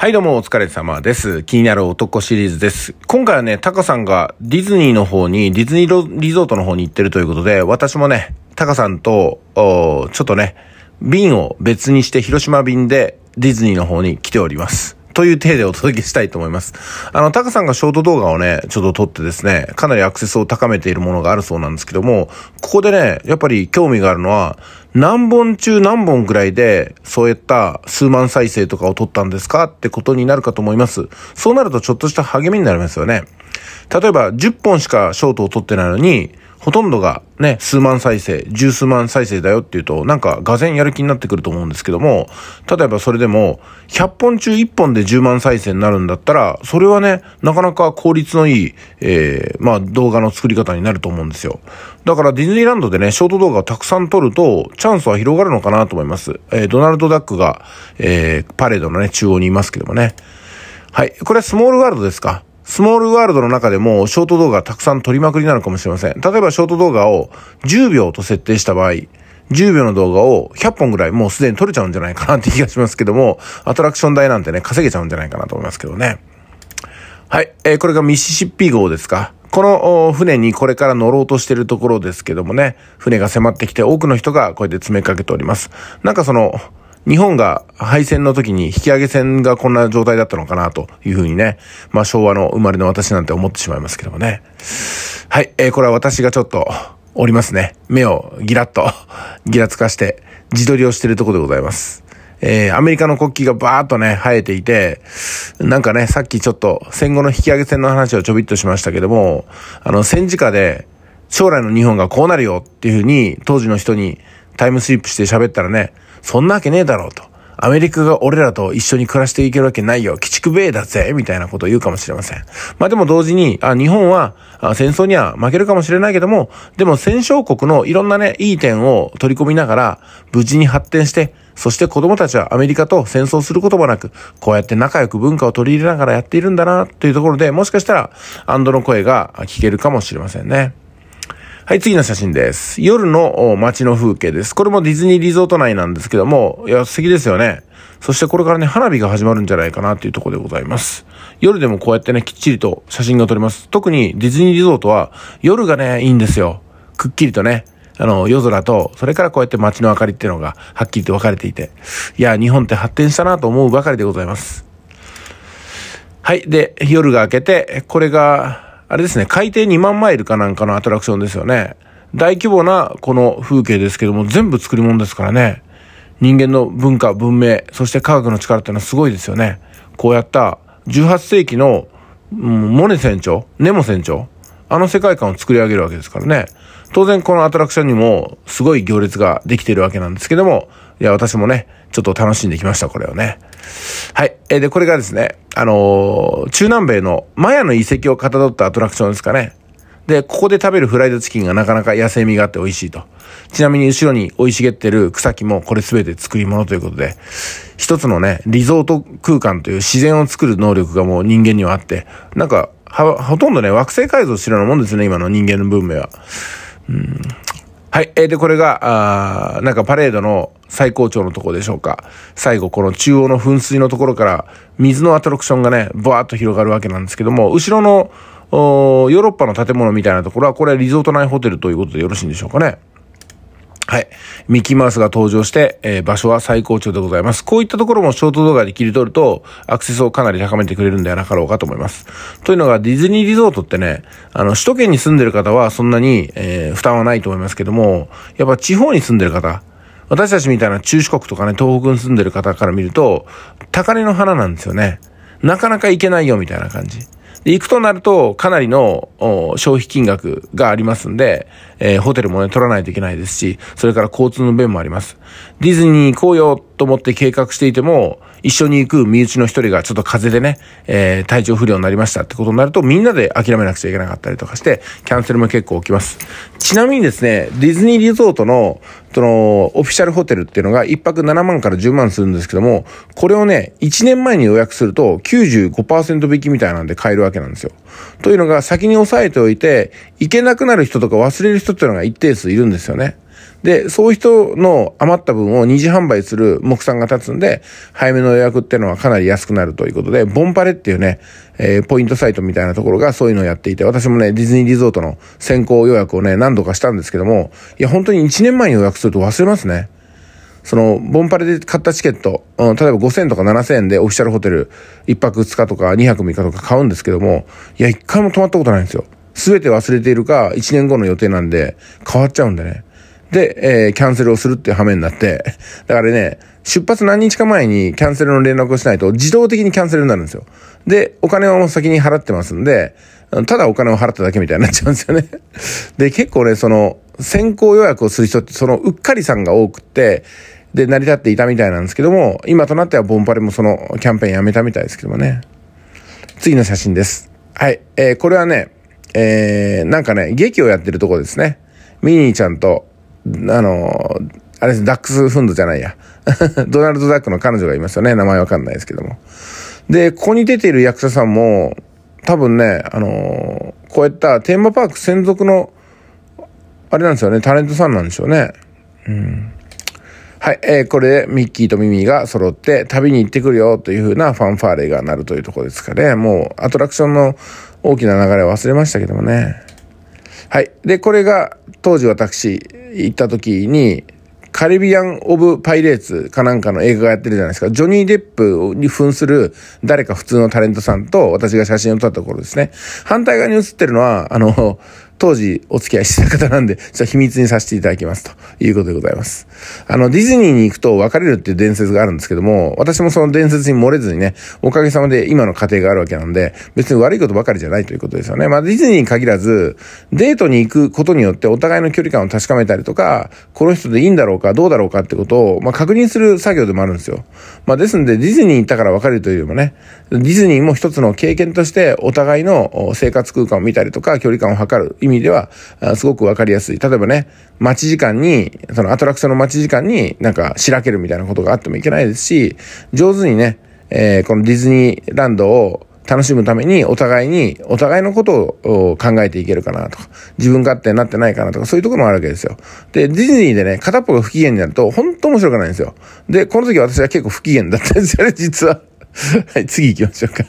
はいどうもお疲れ様です。気になる男シリーズです。今回はね、タカさんがディズニーの方に、ディズニーリゾートの方に行ってるということで、私もね、タカさんと、ちょっとね、便を別にして広島便でディズニーの方に来ております。という体でお届けしたいと思います。あの、タカさんがショート動画をね、ちょっと撮ってですね、かなりアクセスを高めているものがあるそうなんですけども、ここでね、やっぱり興味があるのは、何本中何本ぐらいで、そういった数万再生とかを取ったんですかってことになるかと思います。そうなるとちょっとした励みになりますよね。例えば10本しかショートを撮ってないのに、ほとんどがね、数万再生、十数万再生だよっていうと、なんか、がぜやる気になってくると思うんですけども、例えばそれでも、100本中1本で10万再生になるんだったら、それはね、なかなか効率のいい、えー、まあ、動画の作り方になると思うんですよ。だからディズニーランドでね、ショート動画をたくさん撮ると、チャンスは広がるのかなと思います。えー、ドナルド・ダックが、えー、パレードのね、中央にいますけどもね。はい。これはスモールワールドですかスモールワールドの中でもショート動画たくさん撮りまくりなのかもしれません。例えばショート動画を10秒と設定した場合、10秒の動画を100本ぐらいもうすでに撮れちゃうんじゃないかなって気がしますけども、アトラクション代なんてね、稼げちゃうんじゃないかなと思いますけどね。はい。えー、これがミシシッピ号ですか。この船にこれから乗ろうとしてるところですけどもね、船が迫ってきて多くの人がこうやって詰めかけております。なんかその、日本が敗戦の時に引き上げ戦がこんな状態だったのかなというふうにね、まあ昭和の生まれの私なんて思ってしまいますけどもね。はい、えー、これは私がちょっと、おりますね。目をギラッと、ギラつかして、自撮りをしているところでございます。えー、アメリカの国旗がバーっとね、生えていて、なんかね、さっきちょっと戦後の引き上げ戦の話をちょびっとしましたけども、あの、戦時下で将来の日本がこうなるよっていうふうに、当時の人にタイムスリップして喋ったらね、そんなわけねえだろうと。アメリカが俺らと一緒に暮らしていけるわけないよ。鬼畜米だぜみたいなことを言うかもしれません。まあでも同時に、あ日本はあ戦争には負けるかもしれないけども、でも戦勝国のいろんなね、いい点を取り込みながら、無事に発展して、そして子供たちはアメリカと戦争することもなく、こうやって仲良く文化を取り入れながらやっているんだな、というところで、もしかしたら、アンドの声が聞けるかもしれませんね。はい、次の写真です。夜の街の風景です。これもディズニーリゾート内なんですけども、いや、素敵ですよね。そしてこれからね、花火が始まるんじゃないかなっていうところでございます。夜でもこうやってね、きっちりと写真が撮れます。特にディズニーリゾートは夜がね、いいんですよ。くっきりとね。あの、夜空と、それからこうやって街の明かりっていうのが、はっきりと分かれていて。いや、日本って発展したなと思うばかりでございます。はい。で、夜が明けて、これが、あれですね、海底2万マイルかなんかのアトラクションですよね。大規模なこの風景ですけども、全部作り物ですからね。人間の文化、文明、そして科学の力ってのはすごいですよね。こうやった18世紀の、うん、モネ船長、ネモ船長、あの世界観を作り上げるわけですからね。当然このアトラクションにもすごい行列ができているわけなんですけども、いや、私もね、ちょっと楽しんできました、これをね。はい。えー、で、これがですね、あのー、中南米のマヤの遺跡をかたどったアトラクションですかね。で、ここで食べるフライドチキンがなかなか野生味があって美味しいと。ちなみに後ろに生い茂ってる草木もこれ全て作り物ということで、一つのね、リゾート空間という自然を作る能力がもう人間にはあって、なんか、ほとんどね、惑星改造してるようなもんですね、今の人間の文明は。うん、はい。えー、で、これが、あなんかパレードの最高潮のとこでしょうか。最後、この中央の噴水のところから、水のアトラクションがね、バーっと広がるわけなんですけども、後ろの、ヨーロッパの建物みたいなところは、これはリゾート内ホテルということでよろしいんでしょうかね。はい。ミッキーマウスが登場して、えー、場所は最高潮でございます。こういったところもショート動画で切り取ると、アクセスをかなり高めてくれるんではなかろうかと思います。というのが、ディズニーリゾートってね、あの、首都圏に住んでる方はそんなに、えー、負担はないと思いますけども、やっぱ地方に住んでる方、私たちみたいな中四国とかね、東北に住んでる方から見ると、高嶺の花なんですよね。なかなか行けないよみたいな感じ。で、行くとなると、かなりの消費金額がありますんで、えー、ホテルもね、取らないといけないですし、それから交通の便もあります。ディズニー行こうよと思って計画していても、一緒に行く身内の一人がちょっと風邪でね、えー、体調不良になりましたってことになると、みんなで諦めなくちゃいけなかったりとかして、キャンセルも結構起きます。ちなみにですね、ディズニーリゾートのその、オフィシャルホテルっていうのが1泊7万から10万するんですけども、これをね、1年前に予約すると95%引きみたいなんで買えるわけなんですよ。というのが先に押さえておいて、行けなくなる人とか忘れる人っていうのが一定数いるんですよね。で、そういう人の余った分を二次販売する目算が立つんで、早めの予約っていうのはかなり安くなるということで、ボンパレっていうね、えー、ポイントサイトみたいなところがそういうのをやっていて、私もね、ディズニーリゾートの先行予約をね、何度かしたんですけども、いや、本当に1年前に予約すると忘れますね。その、ボンパレで買ったチケット、うん、例えば5000とか7000円でオフィシャルホテル1泊2日とか2泊3日とか買うんですけども、いや、1回も泊まったことないんですよ。すべて忘れているか、1年後の予定なんで、変わっちゃうんでね。で、えー、キャンセルをするっていう羽目になって、だからね、出発何日か前にキャンセルの連絡をしないと自動的にキャンセルになるんですよ。で、お金はもう先に払ってますんで、ただお金を払っただけみたいになっちゃうんですよね。で、結構ね、その、先行予約をする人って、その、うっかりさんが多くって、で、成り立っていたみたいなんですけども、今となってはボンパレもそのキャンペーンやめたみたいですけどもね。次の写真です。はい。えー、これはね、えー、なんかね、劇をやってるとこですね。ミニーちゃんと、あの、あれです、ダックスフンドじゃないや。ドナルド・ダックの彼女がいますよね。名前わかんないですけども。で、ここに出ている役者さんも、多分ね、あのー、こういったテーマパーク専属の、あれなんですよね、タレントさんなんでしょうね。うん。はい、えー、これでミッキーとミミィが揃って旅に行ってくるよという風なファンファーレが鳴るというとこですかね。もうアトラクションの大きな流れを忘れましたけどもね。はい。で、これが当時私行った時に、カリビアン・オブ・パイレーツかなんかの映画がやってるじゃないですか。ジョニー・デップに扮する誰か普通のタレントさんと私が写真を撮ったところですね。反対側に写ってるのは、あの、当時お付き合いしてた方なんで、ちょっと秘密にさせていただきますということでございます。あの、ディズニーに行くと別れるっていう伝説があるんですけども、私もその伝説に漏れずにね、おかげさまで今の家庭があるわけなんで、別に悪いことばかりじゃないということですよね。まあ、ディズニーに限らず、デートに行くことによってお互いの距離感を確かめたりとか、この人でいいんだろうか、どうだろうかってことを、まあ、確認する作業でもあるんですよ。まあ、ですんで、ディズニー行ったから別れるというよりもね、ディズニーも一つの経験として、お互いの生活空間を見たりとか、距離感を測る、意味では、すごくわかりやすい。例えばね、待ち時間に、そのアトラクションの待ち時間になんかしらけるみたいなことがあってもいけないですし、上手にね、えー、このディズニーランドを楽しむためにお互いに、お互いのことを考えていけるかなとか、自分勝手になってないかなとか、そういうところもあるわけですよ。で、ディズニーでね、片っぽが不機嫌になると、ほんと面白くないんですよ。で、この時私は結構不機嫌だったんですよね、実は。はい、次行きましょうか。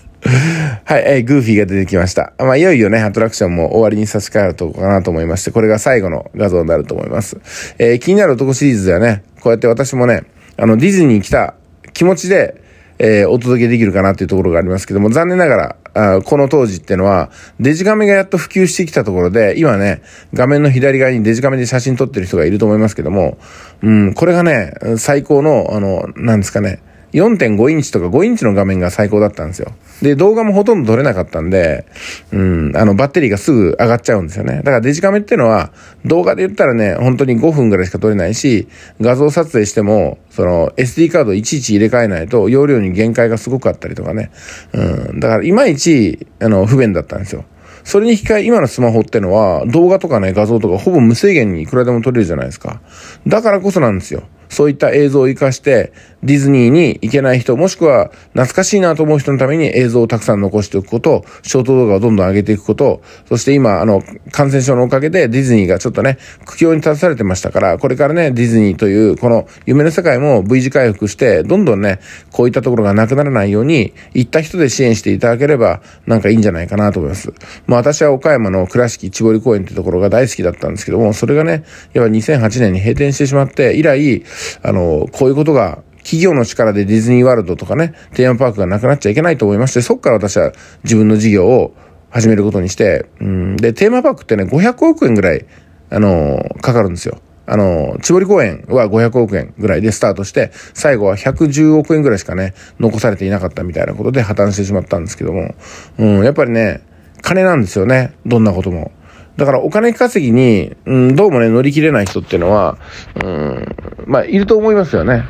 はい、えー、グーフィーが出てきました。まあ、いよいよね、アトラクションも終わりに差し替えるとこかなと思いまして、これが最後の画像になると思います。えー、気になる男シリーズではね、こうやって私もね、あの、ディズニー来た気持ちで、えー、お届けできるかなっていうところがありますけども、残念ながら、あこの当時ってのは、デジカメがやっと普及してきたところで、今ね、画面の左側にデジカメで写真撮ってる人がいると思いますけども、うん、これがね、最高の、あの、なんですかね、4.5インチとか5インチの画面が最高だったんですよ。で、動画もほとんど撮れなかったんで、うん、あの、バッテリーがすぐ上がっちゃうんですよね。だからデジカメっていうのは、動画で言ったらね、本当に5分ぐらいしか撮れないし、画像撮影しても、その、SD カードいちいち入れ替えないと、容量に限界がすごくあったりとかね。うん、だから、いまいち、あの、不便だったんですよ。それに控え、今のスマホってのは、動画とかね、画像とかほぼ無制限にいくらでも撮れるじゃないですか。だからこそなんですよ。そういった映像を活かして、ディズニーに行けない人、もしくは懐かしいなと思う人のために映像をたくさん残しておくこと、ショート動画をどんどん上げていくこと、そして今、あの、感染症のおかげでディズニーがちょっとね、苦境に立たされてましたから、これからね、ディズニーという、この夢の世界も V 字回復して、どんどんね、こういったところがなくならないように、行った人で支援していただければ、なんかいいんじゃないかなと思います。まあ私は岡山の倉敷千堀公園ってところが大好きだったんですけども、それがね、やっぱ2008年に閉店してしまって、以来、あの、こういうことが企業の力でディズニーワールドとかね、テーマパークがなくなっちゃいけないと思いまして、そっから私は自分の事業を始めることにして、うん、で、テーマパークってね、500億円ぐらい、あの、かかるんですよ。あの、千堀公園は500億円ぐらいでスタートして、最後は110億円ぐらいしかね、残されていなかったみたいなことで破綻してしまったんですけども、うん、やっぱりね、金なんですよね、どんなことも。だからお金稼ぎに、うん、どうもね、乗り切れない人っていうのは、うん、まあ、いると思いますよね。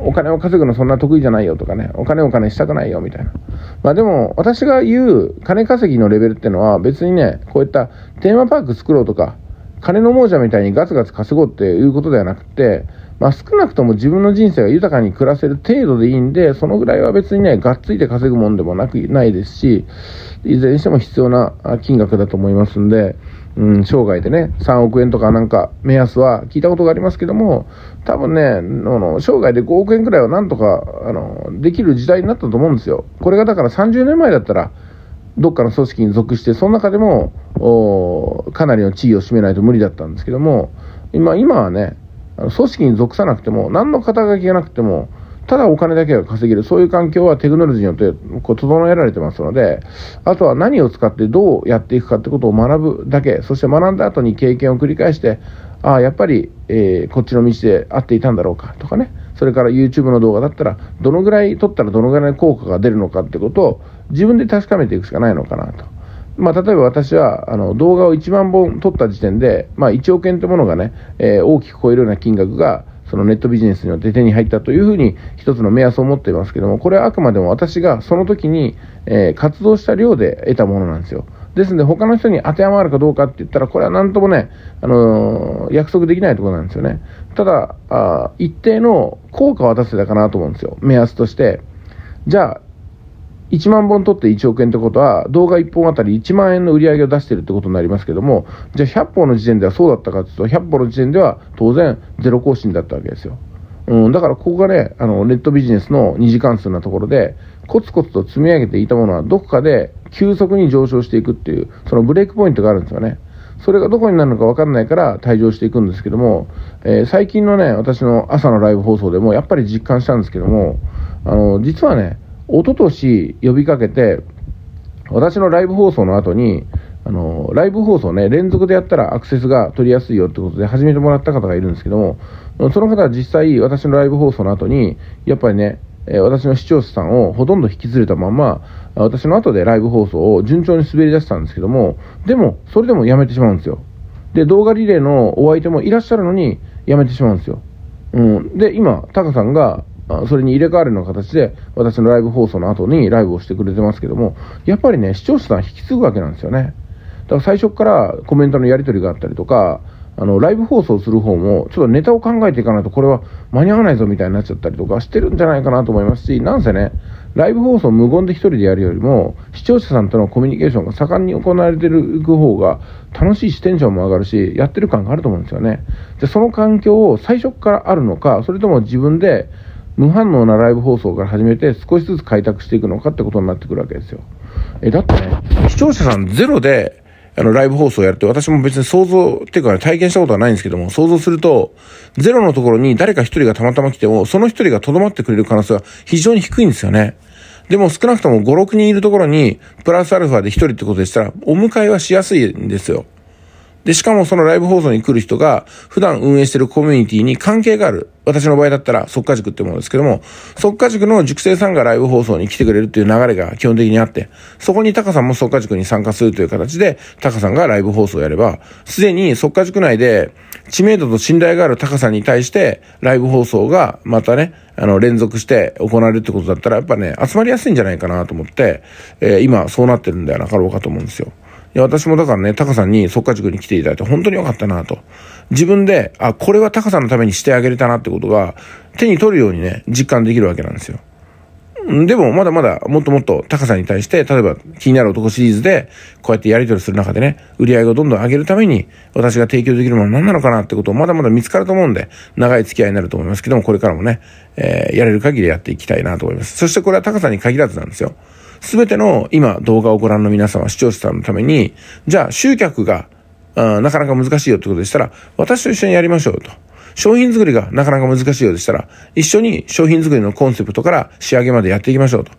お金を稼ぐのそんな得意じゃないよとかね、お金お金したくないよみたいな。まあでも、私が言う金稼ぎのレベルってのは別にね、こういったテーマパーク作ろうとか、金の亡者みたいにガツガツ稼ごうっていうことではなくて、まあ、少なくとも自分の人生が豊かに暮らせる程度でいいんで、そのぐらいは別にね、がっついて稼ぐもんでもなく、ないですし、いずれにしても必要な金額だと思いますんで、うん、生涯でね、3億円とかなんか目安は聞いたことがありますけども、多分ね、あの、生涯で5億円くらいはなんとか、あの、できる時代になったと思うんですよ。これがだから30年前だったら、どっかの組織に属して、その中でも、かなりの地位を占めないと無理だったんですけども、今、今はね、組織に属さなくても、何の肩書きがなくても、ただお金だけが稼げる、そういう環境はテクノロジーによってこう整えられてますので、あとは何を使ってどうやっていくかってことを学ぶだけ、そして学んだ後に経験を繰り返して、ああ、やっぱり、えー、こっちの道で合っていたんだろうかとかね、それから YouTube の動画だったら、どのぐらい撮ったらどのぐらい効果が出るのかってことを自分で確かめていくしかないのかなと。まあ、例えば私はあの動画を1万本撮った時点で、まあ、1億円というものがね、えー、大きく超えるような金額がそのネットビジネスによって手に入ったというふうに一つの目安を持っていますけどもこれはあくまでも私がその時に、えー、活動した量で得たものなんですよですので他の人に当てはまるかどうかって言ったらこれは何ともね、あのー、約束できないところなんですよねただあ一定の効果を出せたかなと思うんですよ目安としてじゃあ1万本取って1億円ってことは、動画1本あたり1万円の売り上げを出してるってことになりますけども、じゃあ100本の時点ではそうだったかというと、100本の時点では当然ゼロ更新だったわけですよ。うん、だからここがね、あの、ネットビジネスの2次関数なところで、コツコツと積み上げていたものはどこかで急速に上昇していくっていう、そのブレイクポイントがあるんですよね。それがどこになるのか分かんないから退場していくんですけども、えー、最近のね、私の朝のライブ放送でもやっぱり実感したんですけども、あの、実はね、一昨年呼びかけて、私のライブ放送の後に、あの、ライブ放送ね、連続でやったらアクセスが取りやすいよってことで始めてもらった方がいるんですけども、その方は実際私のライブ放送の後に、やっぱりね、え私の視聴者さんをほとんど引きずれたまま、私の後でライブ放送を順調に滑り出したんですけども、でも、それでもやめてしまうんですよ。で、動画リレーのお相手もいらっしゃるのに、やめてしまうんですよ。うん。で、今、タカさんが、それに入れ替わるような形で、私のライブ放送の後にライブをしてくれてますけども、やっぱりね、視聴者さん引き継ぐわけなんですよね。だから最初からコメントのやり取りがあったりとか、あの、ライブ放送する方も、ちょっとネタを考えていかないと、これは間に合わないぞみたいになっちゃったりとかしてるんじゃないかなと思いますし、なんせね、ライブ放送無言で1人でやるよりも、視聴者さんとのコミュニケーションが盛んに行われていく方が、楽しいし、テンションも上がるし、やってる感があると思うんですよね。で、その環境を最初からあるのか、それとも自分で、無反応なライブ放送から始めて少しずつ開拓していくのかってことになってくるわけですよ。え、だってね、視聴者さんゼロで、あの、ライブ放送をやるて私も別に想像、っていうか、ね、体験したことはないんですけども、想像すると、ゼロのところに誰か一人がたまたま来ても、その一人が留まってくれる可能性は非常に低いんですよね。でも少なくとも5、6人いるところに、プラスアルファで一人ってことでしたら、お迎えはしやすいんですよ。で、しかもそのライブ放送に来る人が、普段運営してるコミュニティに関係がある。私の場合だったら、即果塾ってものですけども、即果塾の塾生さんがライブ放送に来てくれるっていう流れが基本的にあって、そこにタカさんも即果塾に参加するという形で、タカさんがライブ放送をやれば、すでに即果塾内で知名度と信頼があるタカさんに対して、ライブ放送がまたね、あの、連続して行われるってことだったら、やっぱね、集まりやすいんじゃないかなと思って、えー、今そうなってるんではなかろうかと思うんですよ。や、私もだからね、タカさんにっか塾に来ていただいて本当に良かったなと。自分で、あ、これはタカさんのためにしてあげれたなってことが、手に取るようにね、実感できるわけなんですよ。でも、まだまだ、もっともっと、高さに対して、例えば、気になる男シリーズで、こうやってやり取りする中でね、売り上げをどんどん上げるために、私が提供できるものは何なのかなってことを、まだまだ見つかると思うんで、長い付き合いになると思いますけども、これからもね、えー、やれる限りやっていきたいなと思います。そしてこれは高さに限らずなんですよ。すべての今動画をご覧の皆様、視聴者さんのために、じゃあ集客が、あなかなか難しいよってことでしたら、私と一緒にやりましょうと。商品作りがなかなか難しいようでしたら、一緒に商品作りのコンセプトから仕上げまでやっていきましょうと。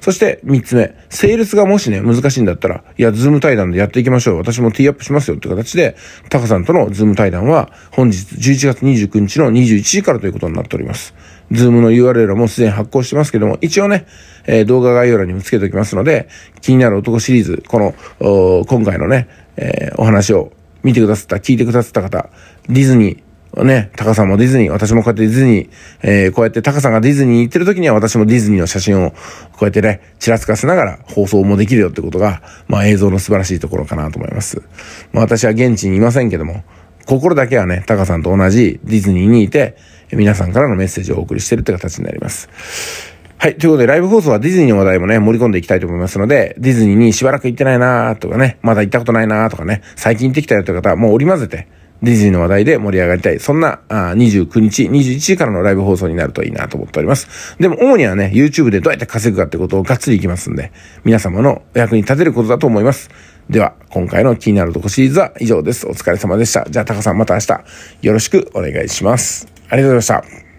そして3つ目、セールスがもしね、難しいんだったら、いや、ズーム対談でやっていきましょう。私もティーアップしますよって形で、タカさんとのズーム対談は本日11月29日の21時からということになっております。ズームの URL もすでに発行してますけども、一応ね、えー、動画概要欄にもつけておきますので、気になる男シリーズ、この、今回のね、えー、お話を見てくださった、聞いてくださった方、ディズニー、ね、タカさんもディズニー、私もこうやってディズニー、えー、こうやってタカさんがディズニーに行ってる時には私もディズニーの写真をこうやってね、ちらつかせながら放送もできるよってことが、まあ映像の素晴らしいところかなと思います。まあ私は現地にいませんけども、心だけはね、タカさんと同じディズニーにいて、皆さんからのメッセージをお送りしてるって形になります。はい。ということで、ライブ放送はディズニーの話題もね、盛り込んでいきたいと思いますので、ディズニーにしばらく行ってないなーとかね、まだ行ったことないなーとかね、最近行ってきたよという方はもう織り交ぜて、ディズニーの話題で盛り上がりたい。そんな、あ29日、21時からのライブ放送になるといいなと思っております。でも、主にはね、YouTube でどうやって稼ぐかってことをがっつりいきますんで、皆様のお役に立てることだと思います。では、今回の気になるとこシリーズは以上です。お疲れ様でした。じゃあ、タカさんまた明日、よろしくお願いします。ありがとうございました。